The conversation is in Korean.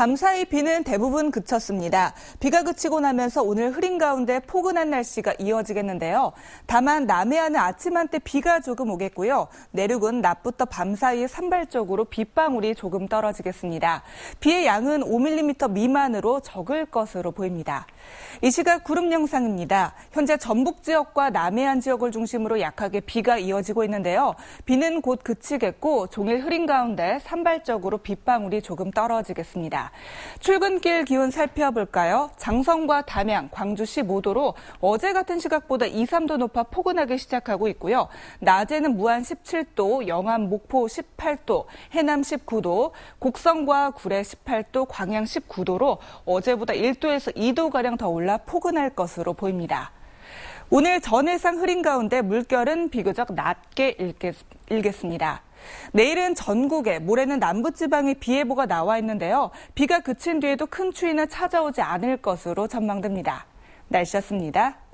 밤사이 비는 대부분 그쳤습니다. 비가 그치고 나면서 오늘 흐린 가운데 포근한 날씨가 이어지겠는데요. 다만 남해안은 아침 한때 비가 조금 오겠고요. 내륙은 낮부터 밤사이 산발적으로 빗방울이 조금 떨어지겠습니다. 비의 양은 5mm 미만으로 적을 것으로 보입니다. 이 시각 구름 영상입니다. 현재 전북 지역과 남해안 지역을 중심으로 약하게 비가 이어지고 있는데요. 비는 곧 그치겠고 종일 흐린 가운데 산발적으로 빗방울이 조금 떨어지겠습니다. 출근길 기온 살펴볼까요? 장성과 담양, 광주 15도로 어제 같은 시각보다 2, 3도 높아 포근하게 시작하고 있고요. 낮에는 무안 17도, 영암 목포 18도, 해남 19도, 곡성과 구례 18도, 광양 19도로 어제보다 1도에서 2도가량 더 올라 포근할 것으로 보입니다. 오늘 전해상 흐린 가운데 물결은 비교적 낮게 일겠, 일겠습니다. 내일은 전국에, 모레는 남부지방에 비 예보가 나와 있는데요. 비가 그친 뒤에도 큰 추위는 찾아오지 않을 것으로 전망됩니다. 날씨였습니다.